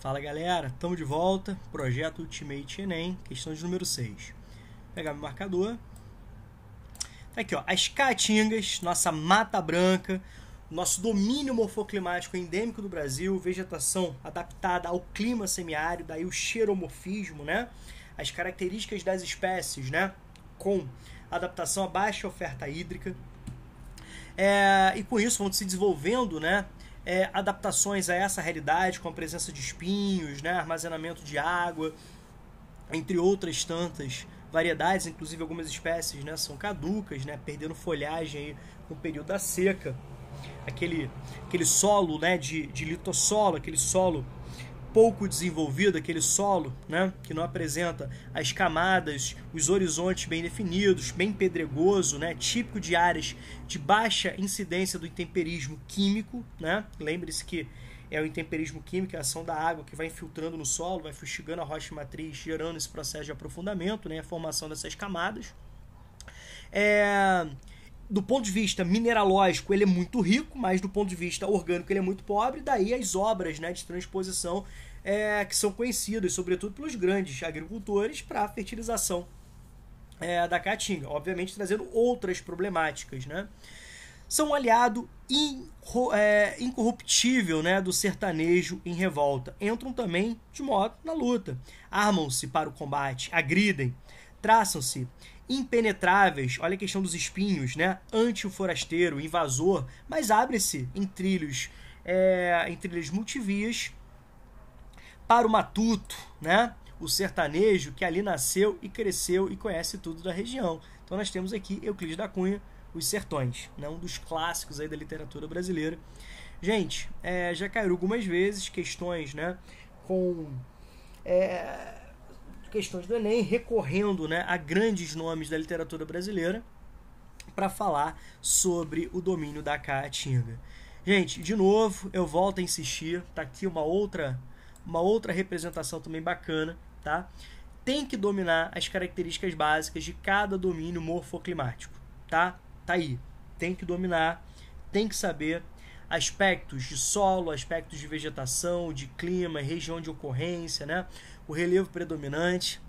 Fala galera, estamos de volta. Projeto Ultimate Enem, questão de número 6. Vou pegar meu marcador. Tá aqui, ó. As caatingas, nossa mata branca, nosso domínio morfoclimático endêmico do Brasil, vegetação adaptada ao clima semiárido, daí o xeromorfismo, né? As características das espécies, né? Com adaptação à baixa oferta hídrica. É, e com isso vão se desenvolvendo, né? é, adaptações a essa realidade, com a presença de espinhos, né, armazenamento de água, entre outras tantas variedades, inclusive algumas espécies né, são caducas, né, perdendo folhagem aí no período da seca. Aquele, aquele solo né, de, de litossolo, aquele solo pouco desenvolvido, aquele solo, né, que não apresenta as camadas, os horizontes bem definidos, bem pedregoso, né, típico de áreas de baixa incidência do intemperismo químico, né? Lembre-se que é o intemperismo químico, é a ação da água que vai infiltrando no solo, vai fustigando a rocha matriz, gerando esse processo de aprofundamento, né, a formação dessas camadas. É, do ponto de vista mineralógico, ele é muito rico, mas do ponto de vista orgânico, ele é muito pobre. Daí as obras né, de transposição é, que são conhecidas, sobretudo pelos grandes agricultores, para a fertilização é, da caatinga. Obviamente, trazendo outras problemáticas. Né? São um aliado in, é, incorruptível né, do sertanejo em revolta. Entram também de moto na luta. Armam-se para o combate, agridem, traçam-se impenetráveis, olha a questão dos espinhos, né? anti forasteiro, invasor, mas abre-se em trilhos, é, em trilhas multivias para o matuto, né? O sertanejo que ali nasceu e cresceu e conhece tudo da região. Então nós temos aqui Euclides da Cunha, Os Sertões, né? um dos clássicos aí da literatura brasileira. Gente, é, já caiu algumas vezes questões, né? Com é, questões do Enem, recorrendo né, a grandes nomes da literatura brasileira para falar sobre o domínio da caatinga. Gente, de novo, eu volto a insistir, tá aqui uma outra uma outra representação também bacana, tá? Tem que dominar as características básicas de cada domínio morfoclimático, tá? Tá aí. Tem que dominar, tem que saber aspectos de solo, aspectos de vegetação, de clima, região de ocorrência, né? O relevo predominante,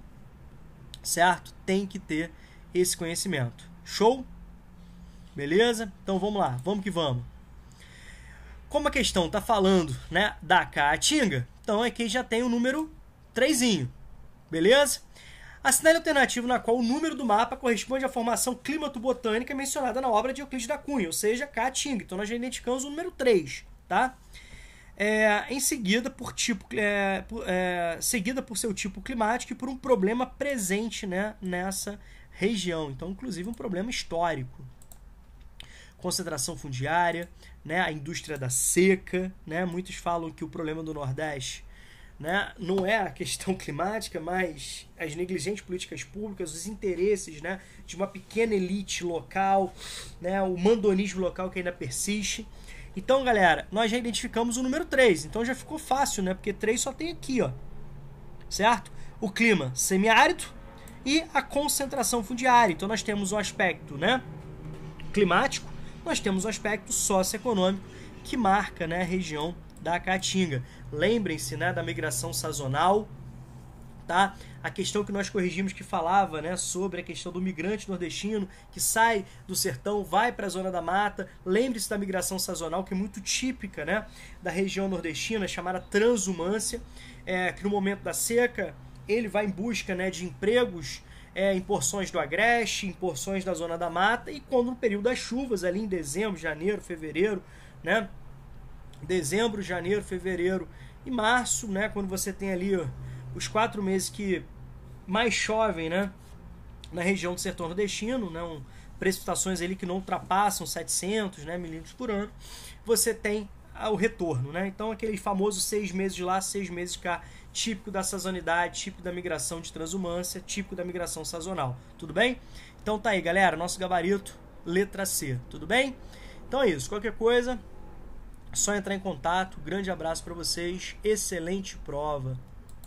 certo? Tem que ter esse conhecimento. Show? Beleza? Então vamos lá, vamos que vamos. Como a questão está falando né, da caatinga, então aqui já tem o número 3, beleza? Assinale alternativo na qual o número do mapa corresponde à formação climato-botânica mencionada na obra de Euclides da Cunha, ou seja, Caatinga. Então nós já identificamos o número 3, tá? É, em seguida por tipo é, por, é, seguida por seu tipo climático e por um problema presente né, nessa região. Então, inclusive um problema histórico. Concentração fundiária, né, a indústria da seca, né? Muitos falam que o problema do Nordeste né? não é a questão climática, mas as negligentes políticas públicas, os interesses né? de uma pequena elite local, né? o mandonismo local que ainda persiste. Então, galera, nós já identificamos o número 3, então já ficou fácil, né? Porque 3 só tem aqui, ó. Certo? O clima semiárido e a concentração fundiária. Então nós temos o um aspecto, né, climático, nós temos o um aspecto socioeconômico que marca, né, a região da caatinga. Lembrem-se né, da migração sazonal, tá? A questão que nós corrigimos que falava, né, sobre a questão do migrante nordestino que sai do sertão, vai para a zona da mata. Lembre-se da migração sazonal que é muito típica, né, da região nordestina, chamada transhumância, é, que no momento da seca ele vai em busca, né, de empregos é, em porções do agreste, em porções da zona da mata e quando no período das chuvas ali em dezembro, janeiro, fevereiro, né, dezembro, janeiro, fevereiro e março, né? Quando você tem ali os quatro meses que mais chovem, né? Na região do sertão nordestino, né? Um, precipitações ali que não ultrapassam 700 né, milímetros por ano, você tem o retorno, né? Então aquele famoso seis meses lá, seis meses cá, típico da sazonalidade, típico da migração de transumância, típico da migração sazonal. Tudo bem? Então tá aí, galera, nosso gabarito, letra C. Tudo bem? Então é isso. Qualquer coisa, só entrar em contato. Grande abraço para vocês. Excelente prova.